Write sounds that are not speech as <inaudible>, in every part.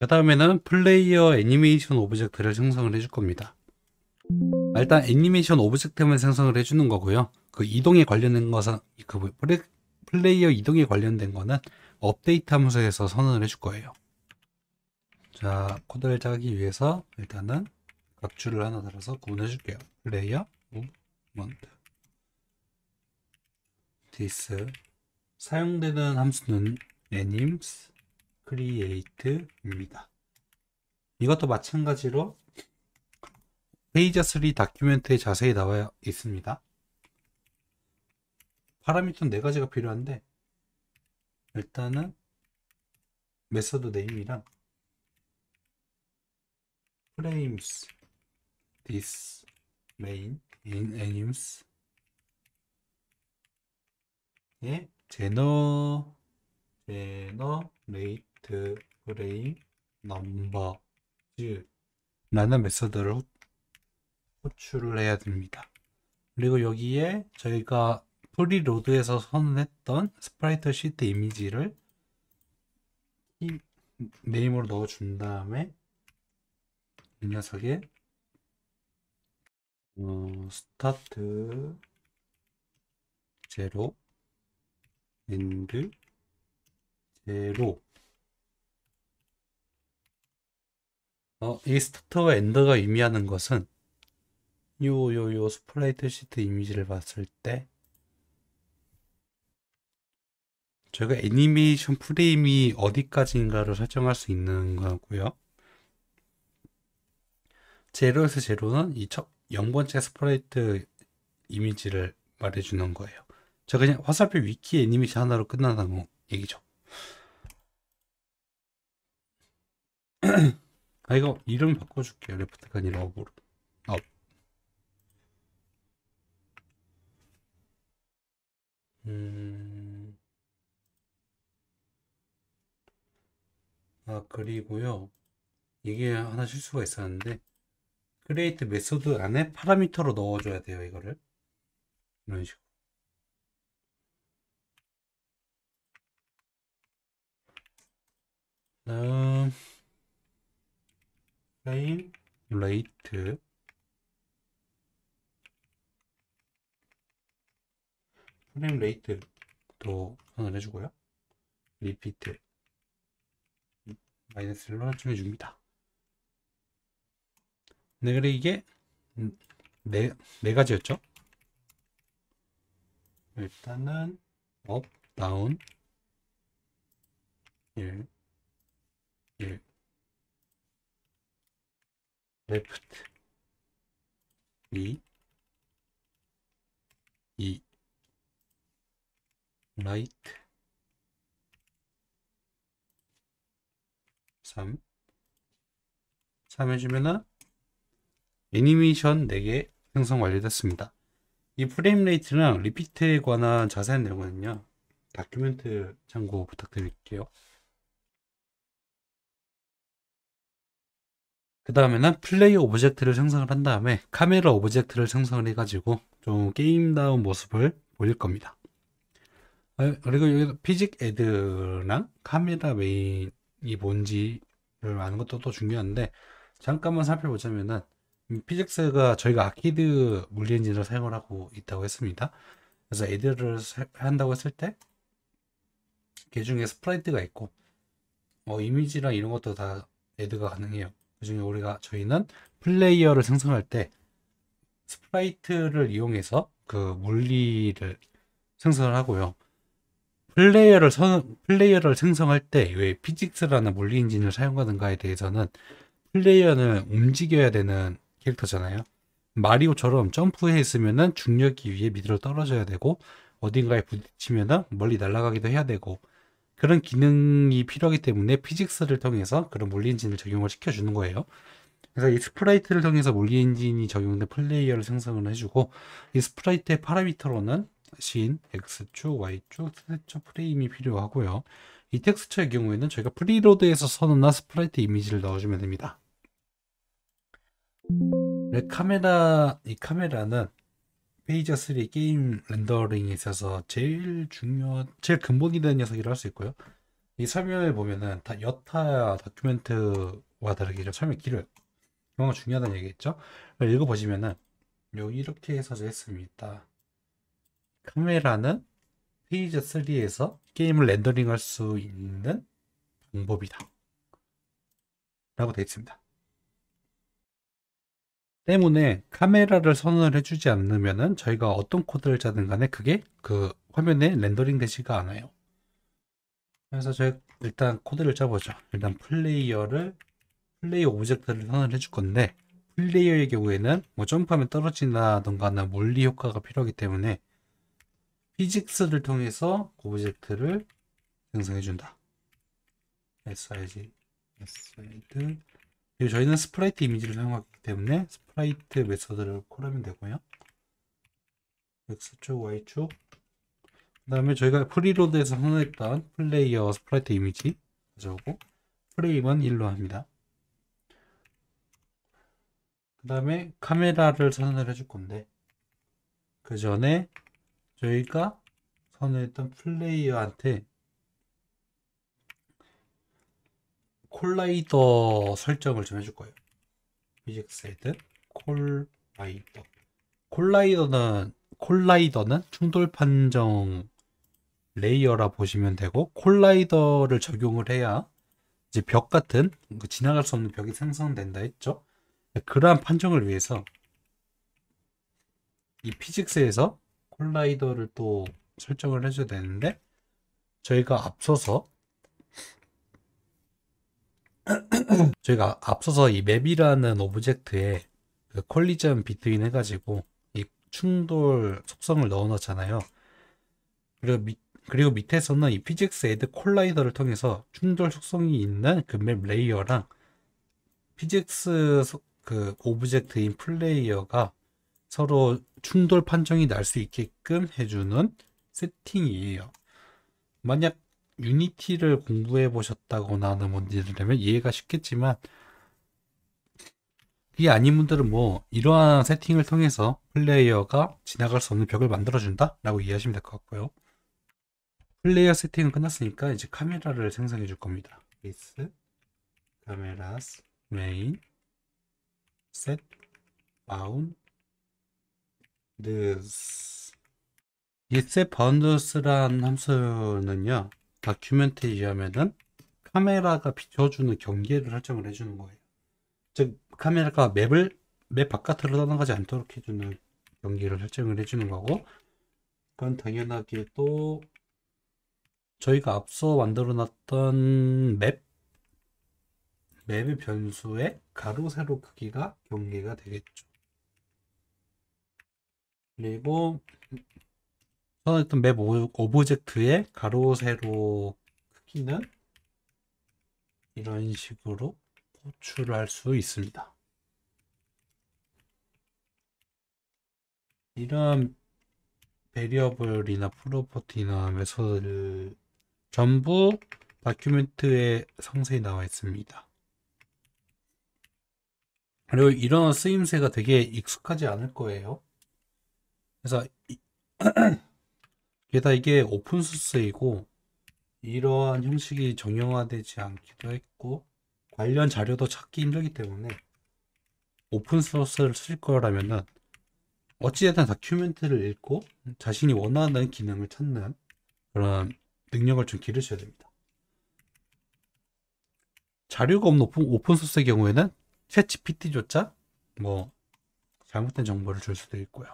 그 다음에는 플레이어 애니메이션 오브젝트를 생성을 해줄 겁니다. 일단 애니메이션 오브젝트만 생성을 해주는 거고요. 그 이동에 관련된 것은 그 플레이어 이동에 관련된 거는 업데이트 함수에서 선언을 해줄 거예요. 자 코드를 짜기 위해서 일단은 각 줄을 하나 들어서 구분해 줄게요. 플레이어 오브먼트 디스 사용되는 함수는 애니 i m create입니다. 이것도 마찬가지로 페이저 3 다큐멘트에 자세히 나와 있습니다. 파라미터는 네 가지가 필요한데 일단은 메서드 네임이랑 frames this main in anims 예 제너 제너 레이트 get f r a m numbers 라는 메서드를 호출을 해야 됩니다. 그리고 여기에 저희가 프리로드에서 선언했던 스프라이트 시트 이미지를 이 네임으로 넣어준 다음에 이 녀석에 어, 스타트 제로 엔드 제로 어, 이스타터와 엔더가 의미하는 것은 요요요 스프라이트 시트 이미지를 봤을 때 저희가 애니메이션 프레임이 어디까지인가를 설정할 수 있는 거고요. 제로에서 제로는 이첫 0번째 스프라이트 이미지를 말해주는 거예요. 저 그냥 화살표 위키 애니메이션 하나로 끝나는 얘기죠. <clears throat> <clears throat> 아 이거 이름 바꿔줄게 요 레프트가 아니라 업으로 업 음... 아 그리고요 이게 하나 실수가 있었는데 create 메소드 안에 파라미터로 넣어줘야 돼요 이거를 이런 식으로 다음 claim rate 프레임 레이트도 변환 해주고요. 리피트 마이너스를 설정해 줍니다. 네, 그래 이게 네, 네 가지였죠. 일단은 업, 다운 1 1 레프트 2 2 라이트 3 3 해주면은 애니메이션 4개 생성 완료됐습니다. 이 프레임 레이트랑 리피트에 관한 자세한 내용은요. 다큐멘트 참고 부탁드릴게요. 그 다음에는 플레이 오브젝트를 생성을 한 다음에 카메라 오브젝트를 생성을 해가지고 좀 게임다운 모습을 보일 겁니다. 아, 그리고 여기서 피직 애드랑 카메라 메인이 뭔지를 아는 것도 또 중요한데 잠깐만 살펴보자면은 피직스가 저희가 아키드 물리 엔진을 사용을 하고 있다고 했습니다. 그래서 애드를 한다고 했을 때개 그 중에 스프라이트가 있고 뭐 이미지랑 이런 것도 다 애드가 가능해요. 그중에 우리가 저희는 플레이어를 생성할 때 스프라이트를 이용해서 그 물리를 생성을 하고요. 플레이어를 선, 플레이어를 생성할 때 왜 피직스라는 물리 엔진을 사용하는가에 대해서는 플레이어는 움직여야 되는 캐릭터잖아요. 마리오처럼 점프했으면 중력이 위에 밑으로 떨어져야 되고 어딘가에 부딪히면 멀리 날아가기도 해야 되고 그런 기능이 필요하기 때문에 피직스를 통해서 그런 물리 엔진을 적용을 시켜주는 거예요. 그래서 이 스프라이트를 통해서 물리 엔진이 적용된 플레이어를 생성을 해주고 이 스프라이트의 파라미터로는 신, x축, y축, 텍스처 프레임이 필요하고요. 이 텍스처의 경우에는 저희가 프리로드에서 선언한 스프라이트 이미지를 넣어주면 됩니다. 네, 카메라, 이 카메라는 페이저3 게임 렌더링에 있어서 제일 중요한, 제일 기본이 되는 녀석이라 할수 있고요. 이 설명을 보면은 다 여타 다큐멘트와 다르게 좀 설명이 길어요. 그건 중요하다는 얘기겠죠? 읽어보시면은 여기 이렇게 해서 했습니다. 카메라는 페이저 3에서 게임을 렌더링할 수 있는 방법이다. 라고 되어 있습니다. 때문에 카메라를 선언을 해주지 않으면은 저희가 어떤 코드를 짜든 간에 그게 그 화면에 렌더링 되지가 않아요. 그래서 저희 일단 코드를 짜보죠. 일단 플레이어를 플레이 오브젝트를 선언을 해줄 건데 플레이어의 경우에는 뭐 점프하면 떨어진다던가 나 물리 효과가 필요하기 때문에 피직스를 통해서 그 오브젝트를 생성해준다. s i g SID. 그리고 저희는 스프라이트 이미지를 사용하기 때문에 스프라이트 메서드를 콜하면 되고요. X축, Y축 그 다음에 저희가 프리로드에서 선호했던 플레이어 스프라이트 이미지 가져오고 프레임은 1로 합니다. 그 다음에 카메라를 선언을 해줄 건데 그 전에 저희가 선호했던 플레이어한테 콜라이더 설정을 좀 해줄 거예요. 뮤직 세드 콜라이더 콜라이더는 콜라이더는 충돌 판정 레이어라 보시면 되고 콜라이더를 적용을 해야 이제 벽 같은 지나갈 수 없는 벽이 생성된다 했죠. 그러한 판정을 위해서 이 피직스에서 콜라이더를 또 설정을 해줘야 되는데 저희가 앞서서 <clears throat> 저희가 앞서서 이 맵이라는 오브젝트에 그 콜리전 비트윈 해가지고 이 충돌 속성을 넣어놨잖아요. 그리고 밑 그리고 밑에서는 이 피직스 애드 콜라이더를 통해서 충돌 속성이 있는 그 맵 레이어랑 피직스 그 오브젝트인 플레이어가 서로 충돌 판정이 날 수 있게끔 해주는 세팅이에요. 만약 유니티를 공부해 보셨다거나 하는 분들이라면 이해가 쉽겠지만 이 아닌 분들은 뭐 이러한 세팅을 통해서 플레이어가 지나갈 수 없는 벽을 만들어 준다 라고 이해하시면 될 것 같고요 플레이어 세팅은 끝났으니까 이제 카메라를 생성해 줄 겁니다 베이스 카메라스 메인 셋 바운 드스 이셋 바운드스란 함수는요 다큐멘터리 하면은 카메라가 비춰주는 경계를 설정을 해주는 거예요. 즉 카메라가 맵을 맵 바깥으로 떠나가지 않도록 해주는 경계를 설정을 해주는 거고 그건 당연하게 또 저희가 앞서 만들어놨던 맵 맵의 변수의 가로 세로 크기가 경계가 되겠죠. 그리고 선언했던 맵 오브젝트의 가로 세로 크기는 이런 식으로 호출할 수 있습니다. 이런 베리어블이나 프로퍼티나 메소드 전부 다큐멘트에 상세히 나와 있습니다. 그리고 이런 쓰임새가 되게 익숙하지 않을 거예요. 그래서 <clears throat> 게다가 이게 오픈 소스이고 이러한 형식이 정형화되지 않기도 했고 관련 자료도 찾기 힘들기 때문에 오픈 소스를 쓸 거라면은 어찌됐든 다큐멘트를 읽고 자신이 원하는 기능을 찾는 그런 능력을 좀 기르셔야 됩니다. 자료가 없는 오픈, 소스의 경우에는 채치 PT조차 뭐 잘못된 정보를 줄 수도 있고요.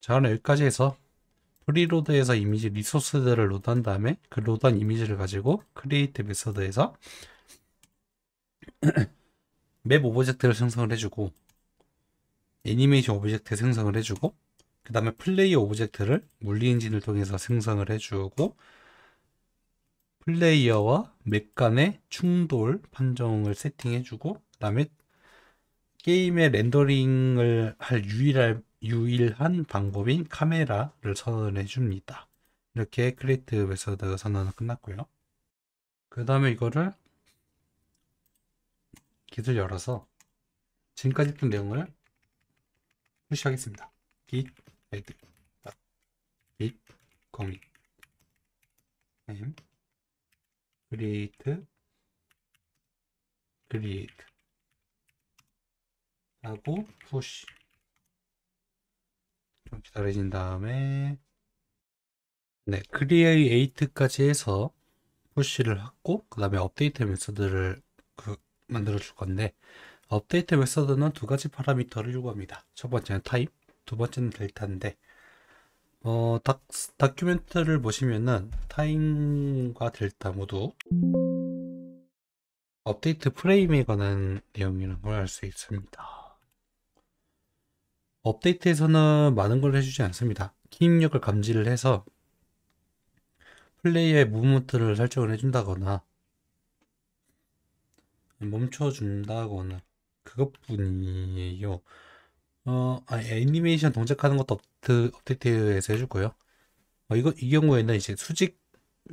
자 오늘 여기까지 해서 프리로드에서 이미지 리소스들을 로드한 다음에 그 로드한 이미지를 가지고 크리에이트 메서드에서 <clears throat> 맵 오브젝트를 생성을 해주고 애니메이션 오브젝트 생성을 해주고 그 다음에 플레이 오브젝트를 물리 엔진을 통해서 생성을 해주고 플레이어와 맵 간의 충돌 판정을 세팅해주고 그 다음에 게임의 렌더링을 할 유일할 유일한 방법인 카메라를 선언 해줍니다. 이렇게 크리에이트 메서드 선언은 끝났고요. 그 다음에 이거를 기술 열어서 지금까지 했던 내용을 표시하겠습니다. git add git commit m create create 하고 push 좀 기다려진 다음에 네, create까지 해서 푸시를 하고 그 다음에 업데이트 메서드를 그, 만들어 줄 건데 업데이트 메서드는 두 가지 파라미터를 요구합니다. 첫 번째는 타입, 두 번째는 델타인데 어, 다, 다큐멘트를 보시면은 타임과 델타 모두 업데이트 프레임에 관한 내용이라는 걸 알 수 있습니다. 업데이트에서는 많은 걸 해주지 않습니다. 키 입력을 감지를 해서 플레이의 무브먼트를 설정을 해준다거나 멈춰준다거나 그것뿐이에요. 어, 아니, 애니메이션 동작하는 것도 업데이트에서 해줄 거요 어, 이거, 이 경우에는 이제 수직